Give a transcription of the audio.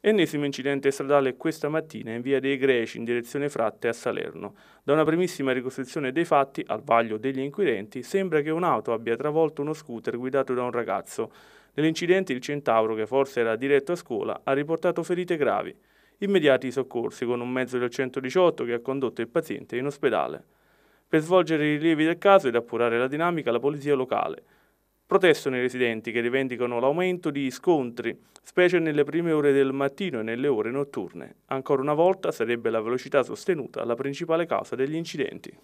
Ennesimo incidente stradale questa mattina in via dei Greci in direzione Fratte a Salerno. Da una primissima ricostruzione dei fatti, al vaglio degli inquirenti, sembra che un'auto abbia travolto uno scooter guidato da un ragazzo. Nell'incidente il centauro, che forse era diretto a scuola, ha riportato ferite gravi. Immediati i soccorsi con un mezzo del 118 che ha condotto il paziente in ospedale. Per svolgere i rilievi del caso ed appurare la dinamica, la polizia locale Protestano i residenti che rivendicano l'aumento di scontri, specie nelle prime ore del mattino e nelle ore notturne. Ancora una volta sarebbe la velocità sostenuta la principale causa degli incidenti.